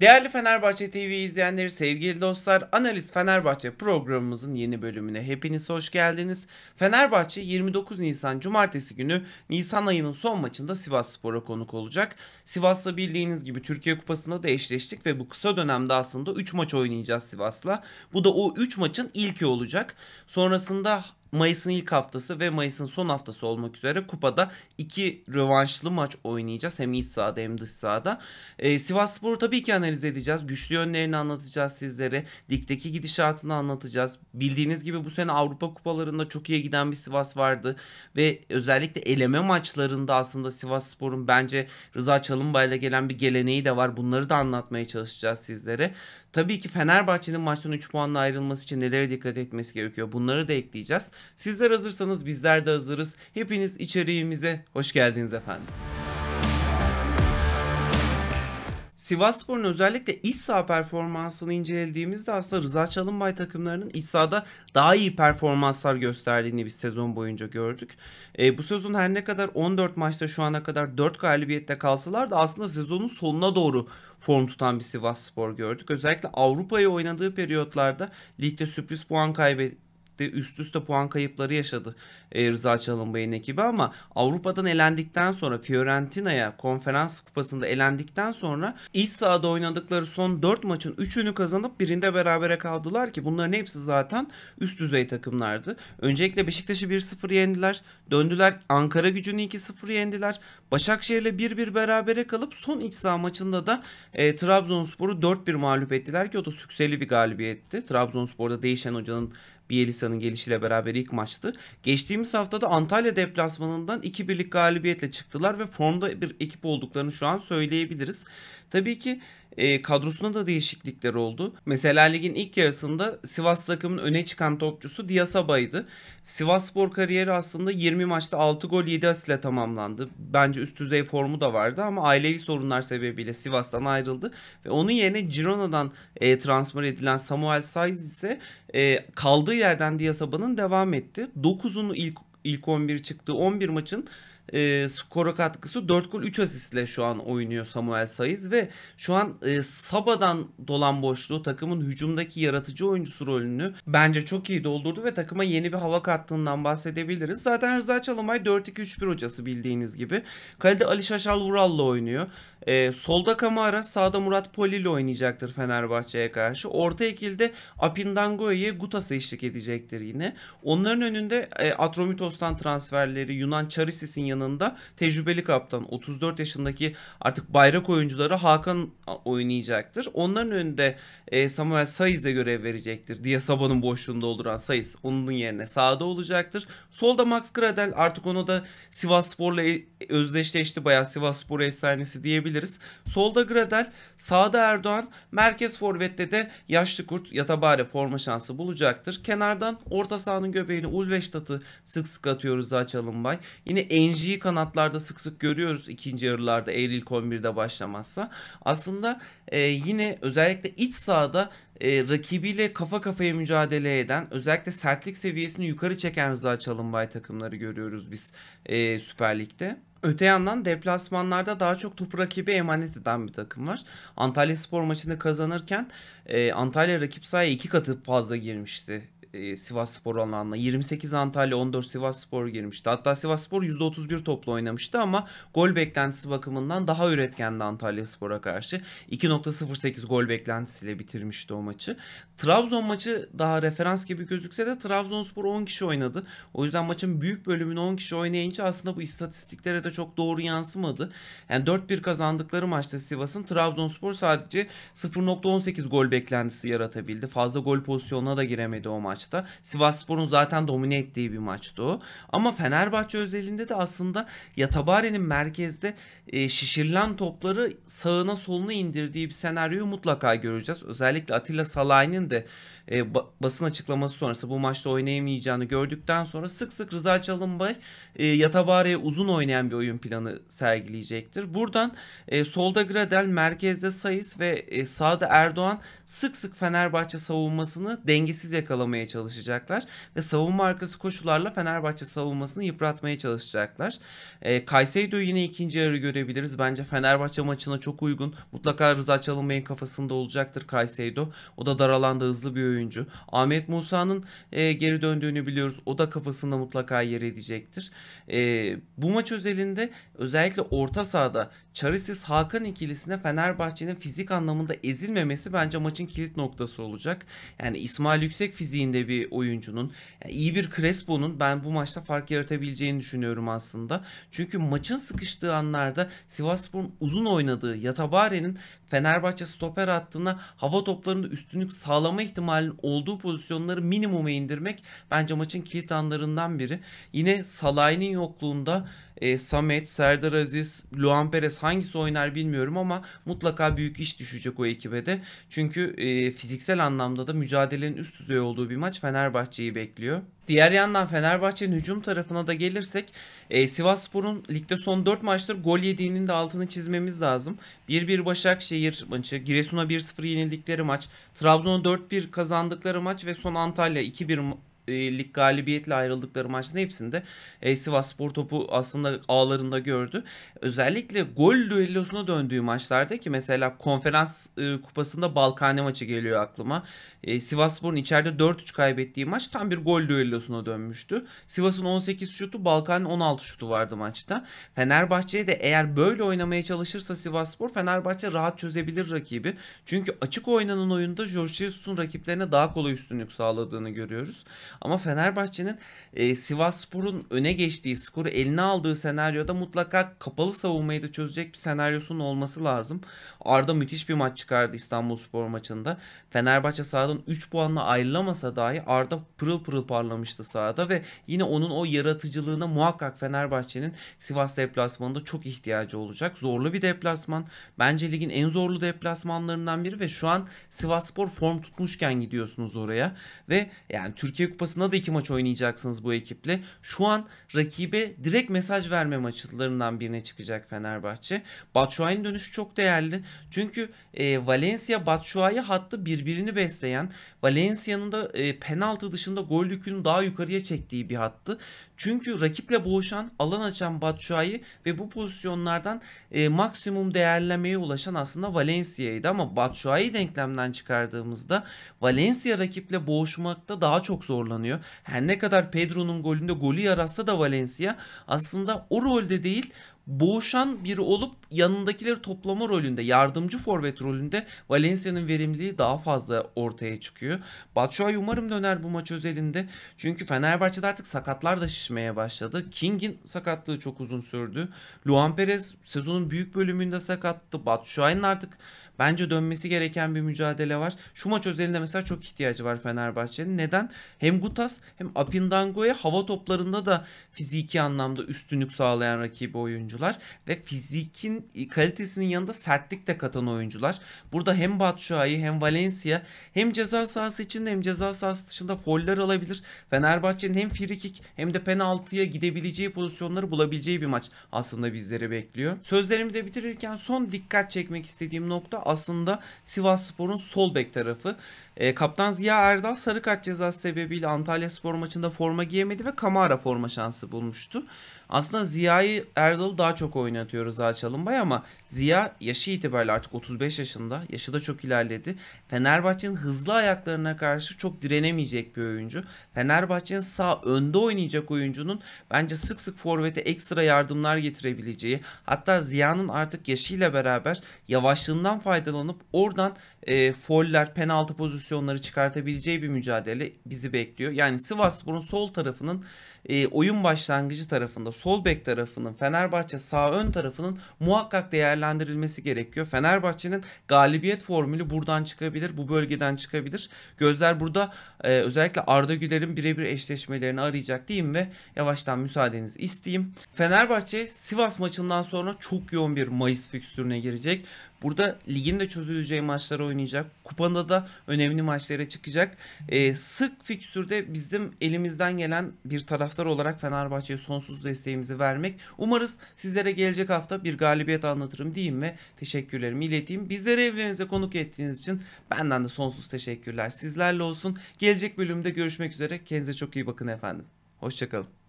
Değerli Fenerbahçe TV izleyenleri, sevgili dostlar, Analiz Fenerbahçe programımızın yeni bölümüne hepiniz hoş geldiniz. Fenerbahçe 29 Nisan Cumartesi günü Nisan ayının son maçında Sivas Spor'a konuk olacak. Sivas'la bildiğiniz gibi Türkiye Kupası'nda da eşleştik ve bu kısa dönemde aslında 3 maç oynayacağız Sivas'la. Bu da o 3 maçın ilki olacak. Sonrasında Mayıs'ın ilk haftası ve Mayıs'ın son haftası olmak üzere kupada iki rövanşlı maç oynayacağız. Hem iç sahada hem dış sahada. Ee, Sivas Spor'u tabii ki analiz edeceğiz. Güçlü yönlerini anlatacağız sizlere. Ligdeki gidişatını anlatacağız. Bildiğiniz gibi bu sene Avrupa kupalarında çok iyi giden bir Sivas vardı. Ve özellikle eleme maçlarında aslında Sivas Spor'un bence Rıza Çalınbay'la gelen bir geleneği de var. Bunları da anlatmaya çalışacağız sizlere. Tabii ki Fenerbahçe'nin maçtan 3 puanla ayrılması için nelere dikkat etmesi gerekiyor bunları da ekleyeceğiz. Sizler hazırsanız bizler de hazırız. Hepiniz içeriğimize hoş geldiniz efendim. Sivasspor'un özellikle iç saha performansını incelediğimizde aslında Rıza Çalınbay takımlarının iç sahada daha iyi performanslar gösterdiğini bir sezon boyunca gördük. E, bu sezon her ne kadar 14 maçta şu ana kadar 4 galibiyette kalsalar da aslında sezonun sonuna doğru form tutan bir Sivasspor gördük. Özellikle Avrupa'yı oynadığı periyotlarda ligde sürpriz puan kaybetti gitti. Üst üste puan kayıpları yaşadı e, Rıza Çalınbay'ın ekibi ama Avrupa'dan elendikten sonra Fiorentina'ya konferans kupasında elendikten sonra iç sahada oynadıkları son 4 maçın 3'ünü kazanıp birinde berabere kaldılar ki bunların hepsi zaten üst düzey takımlardı. Öncelikle Beşiktaş'ı 1-0 yendiler. Döndüler Ankara gücünü 2-0 yendiler. Başakşehir'le 1-1 berabere kalıp son iç saha maçında da e, Trabzonspor'u 4-1 mağlup ettiler ki o da sükseli bir galibiyetti. Trabzonspor'da değişen hocanın Bielisa'nın gelişiyle beraber ilk maçtı. Geçtiğimiz haftada Antalya deplasmanından 2-1'lik galibiyetle çıktılar ve formda bir ekip olduklarını şu an söyleyebiliriz. Tabii ki e, kadrosunda da değişiklikler oldu. Mesela ligin ilk yarısında Sivas takımın öne çıkan topçusu Diasaba'ydı. Sivas Spor kariyeri aslında 20 maçta 6 gol 7 asistle tamamlandı. Bence üst düzey formu da vardı ama ailevi sorunlar sebebiyle Sivas'tan ayrıldı. Ve onun yerine Girona'dan e, transfer edilen Samuel Saiz ise e, kaldığı yerden Diasaba'nın devam etti. 9'unu ilk ilk 11 çıktığı 11 maçın e, skoru katkısı 4 gol 3 asistle şu an oynuyor Samuel Sayız ve şu an e, Saba'dan dolan boşluğu takımın hücumdaki yaratıcı oyuncusu rolünü bence çok iyi doldurdu ve takıma yeni bir hava kattığından bahsedebiliriz. Zaten Rıza Çalımay 4-2-3-1 hocası bildiğiniz gibi. Kalede Ali Şaşal Vural'la oynuyor. E, solda Kamara, sağda Murat Poli ile oynayacaktır Fenerbahçe'ye karşı. Orta ikilde Apindango'ya Gutas'a eşlik edecektir yine. Onların önünde e, Atromitos'tan transferleri, Yunan Charisis'in yanında yanında tecrübeli kaptan 34 yaşındaki artık bayrak oyuncuları Hakan oynayacaktır. Onların önünde e, Samuel Saize görev verecektir. Diye Sabah'ın boşluğunda olduran Saiz onun yerine sağda olacaktır. Solda Max Gradel artık onu da Sivas Spor'la e, özdeşleşti bayağı Sivas Spor efsanesi diyebiliriz. Solda Gradel, sağda Erdoğan, merkez forvette de yaşlı kurt Yatabare forma şansı bulacaktır. Kenardan orta sahanın göbeğini Ulveştat'ı sık sık atıyoruz Zaha Çalınbay. Yine Enji ikinciyi kanatlarda sık sık görüyoruz ikinci yarılarda Eylül ilk başlamazsa. Aslında e, yine özellikle iç sahada e, rakibiyle kafa kafaya mücadele eden özellikle sertlik seviyesini yukarı çeken Rıza Çalınbay takımları görüyoruz biz e, Süper Lig'de. Öte yandan deplasmanlarda daha çok topu rakibe emanet eden bir takım var. Antalya Spor maçını kazanırken e, Antalya rakip sahaya iki katı fazla girmişti e, Sivas Spor alanına. 28 Antalya 14 Sivas Spor girmişti. Hatta Sivas Spor %31 toplu oynamıştı ama gol beklentisi bakımından daha üretkendi Antalya Spor'a karşı. 2.08 gol beklentisiyle bitirmişti o maçı. Trabzon maçı daha referans gibi gözükse de Trabzonspor 10 kişi oynadı. O yüzden maçın büyük bölümünü 10 kişi oynayınca aslında bu istatistiklere de çok doğru yansımadı. Yani 4-1 kazandıkları maçta Sivas'ın Trabzonspor sadece 0.18 gol beklentisi yaratabildi. Fazla gol pozisyonuna da giremedi o maç maçta. Sivasspor'un zaten domine ettiği bir maçtı o. Ama Fenerbahçe özelinde de aslında Yatabari'nin merkezde e, şişirilen topları sağına soluna indirdiği bir senaryoyu mutlaka göreceğiz. Özellikle Atilla Salahin'in de e, basın açıklaması sonrası bu maçta oynayamayacağını gördükten sonra sık sık Rıza Çalınbay e, Yatabari'ye uzun oynayan bir oyun planı sergileyecektir. Buradan e, solda Gradel, merkezde Sayıs ve e, sağda Erdoğan sık sık Fenerbahçe savunmasını dengesiz yakalamaya çalışacaklar ve savunma arkası koşularla Fenerbahçe savunmasını yıpratmaya çalışacaklar. E, ee, Kayseri'de yine ikinci yarı görebiliriz. Bence Fenerbahçe maçına çok uygun. Mutlaka Rıza Çalınmay'ın kafasında olacaktır Kayseri'de. O da dar alanda hızlı bir oyuncu. Ahmet Musa'nın e, geri döndüğünü biliyoruz. O da kafasında mutlaka yer edecektir. E, bu maç özelinde özellikle orta sahada Çarisiz Hakan ikilisine Fenerbahçe'nin fizik anlamında ezilmemesi bence maçın kilit noktası olacak. Yani İsmail Yüksek fiziğinde bir oyuncunun, yani iyi bir Crespo'nun ben bu maçta fark yaratabileceğini düşünüyorum aslında. Çünkü maçın sıkıştığı anlarda Sivasspor'un uzun oynadığı Yatabare'nin Fenerbahçe stoper hattına hava toplarında üstünlük sağlama ihtimalinin olduğu pozisyonları minimuma indirmek bence maçın kilit anlarından biri. Yine Salah'ın yokluğunda e, Samet, Serdar Aziz, Luan Perez hangisi oynar bilmiyorum ama mutlaka büyük iş düşecek o ekibe de. Çünkü e, fiziksel anlamda da mücadelenin üst düzey olduğu bir maç Fenerbahçe'yi bekliyor. Diğer yandan Fenerbahçe'nin hücum tarafına da gelirsek e, Sivasspor'un ligde son 4 maçtır gol yediğinin de altını çizmemiz lazım. 1-1 Başakşehir maçı, Giresun'a 1-0 yenildikleri maç, Trabzon'a 4-1 kazandıkları maç ve son Antalya 2-1 e, lig galibiyetle ayrıldıkları maçların hepsinde e, Sivas Spor topu aslında ağlarında gördü. Özellikle gol düellosuna döndüğü maçlarda ki mesela konferans e, kupasında Balkane maçı geliyor aklıma. E, Sivas Spor'un içeride 4-3 kaybettiği maç tam bir gol düellosuna dönmüştü. Sivas'ın 18 şutu Balkane 16 şutu vardı maçta. Fenerbahçe'ye de eğer böyle oynamaya çalışırsa Sivas Spor Fenerbahçe rahat çözebilir rakibi. Çünkü açık oynanan oyunda Jorge Jesus'un rakiplerine daha kolay üstünlük sağladığını görüyoruz. Ama Fenerbahçe'nin e, Sivasspor'un öne geçtiği skoru eline aldığı senaryoda mutlaka kapalı savunmayı da çözecek bir senaryosunun olması lazım. Arda müthiş bir maç çıkardı İstanbulspor maçında. Fenerbahçe sahadan 3 puanla ayrılamasa dahi Arda pırıl pırıl parlamıştı sahada ve yine onun o yaratıcılığına muhakkak Fenerbahçe'nin Sivas deplasmanında çok ihtiyacı olacak. Zorlu bir deplasman. Bence ligin en zorlu deplasmanlarından biri ve şu an Sivasspor form tutmuşken gidiyorsunuz oraya ve yani Türkiye Kupası Sonrasında da iki maç oynayacaksınız bu ekiple. Şu an rakibe direkt mesaj verme maçlarından birine çıkacak Fenerbahçe. Batshuayi'nin dönüşü çok değerli. Çünkü e, Valencia Batshuayi hattı birbirini besleyen, Valencia'nın da e, penaltı dışında gol yükünü daha yukarıya çektiği bir hattı. Çünkü rakiple boğuşan, alan açan Batshuayi ve bu pozisyonlardan e, maksimum değerlemeye ulaşan aslında Valencia'ydı. Ama Batshuayi denklemden çıkardığımızda Valencia rakiple boğuşmakta daha çok zorlanıyor. Her ne kadar Pedro'nun golünde golü yaratsa da Valencia aslında o rolde değil boğuşan biri olup yanındakileri toplama rolünde, yardımcı forvet rolünde Valencia'nın verimliliği daha fazla ortaya çıkıyor. Batshuayi umarım döner bu maç özelinde. Çünkü Fenerbahçe'de artık sakatlar da şişmeye başladı. King'in sakatlığı çok uzun sürdü. Luan Perez sezonun büyük bölümünde sakattı. Batshuayi'nin artık Bence dönmesi gereken bir mücadele var. Şu maç özelinde mesela çok ihtiyacı var Fenerbahçe'nin. Neden? Hem Gutas hem Apindango'ya hava toplarında da fiziki anlamda üstünlük sağlayan rakibi oyuncular ve fizikin e, kalitesinin yanında sertlik de katan oyuncular. Burada hem Batshuayi hem Valencia hem ceza sahası içinde hem ceza sahası dışında foller alabilir. Fenerbahçe'nin hem free hem de penaltıya gidebileceği pozisyonları bulabileceği bir maç aslında bizleri bekliyor. Sözlerimi de bitirirken son dikkat çekmek istediğim nokta aslında Sivas Spor'un sol bek tarafı. E, Kaptan Ziya Erdal sarı kart cezası sebebiyle Antalya Spor maçında forma giyemedi ve Kamara forma şansı bulmuştu. Aslında Ziya'yı Erdal'ı daha çok oynatıyoruz Zaha Çalınbay ama Ziya yaşı itibariyle artık 35 yaşında. Yaşı da çok ilerledi. Fenerbahçe'nin hızlı ayaklarına karşı çok direnemeyecek bir oyuncu. Fenerbahçe'nin sağ önde oynayacak oyuncunun bence sık sık forvete ekstra yardımlar getirebileceği hatta Ziya'nın artık yaşıyla beraber yavaşlığından faydalanıp oradan e, foller, penaltı pozisyonları çıkartabileceği bir mücadele bizi bekliyor. Yani Sivasspor'un sol tarafının e, oyun başlangıcı tarafında sol bek tarafının Fenerbahçe sağ ön tarafının muhakkak değerlendirilmesi gerekiyor. Fenerbahçe'nin galibiyet formülü buradan çıkabilir. Bu bölgeden çıkabilir. Gözler burada e, özellikle Arda Güler'in birebir eşleşmelerini arayacak diyeyim ve yavaştan müsaadenizi isteyeyim. Fenerbahçe Sivas maçından sonra çok yoğun bir Mayıs fikstürüne girecek. Burada ligin de çözüleceği maçları oynayacak. Kupanda da önemli maçlara çıkacak. E, sık fikstürde bizim elimizden gelen bir taraftar olarak Fenerbahçe'ye sonsuz desteğimizi vermek. Umarız sizlere gelecek hafta bir galibiyet anlatırım diyeyim ve teşekkürlerimi ileteyim. Bizleri evlerinize konuk ettiğiniz için benden de sonsuz teşekkürler. Sizlerle olsun. Gelecek bölümde görüşmek üzere. Kendinize çok iyi bakın efendim. Hoşçakalın.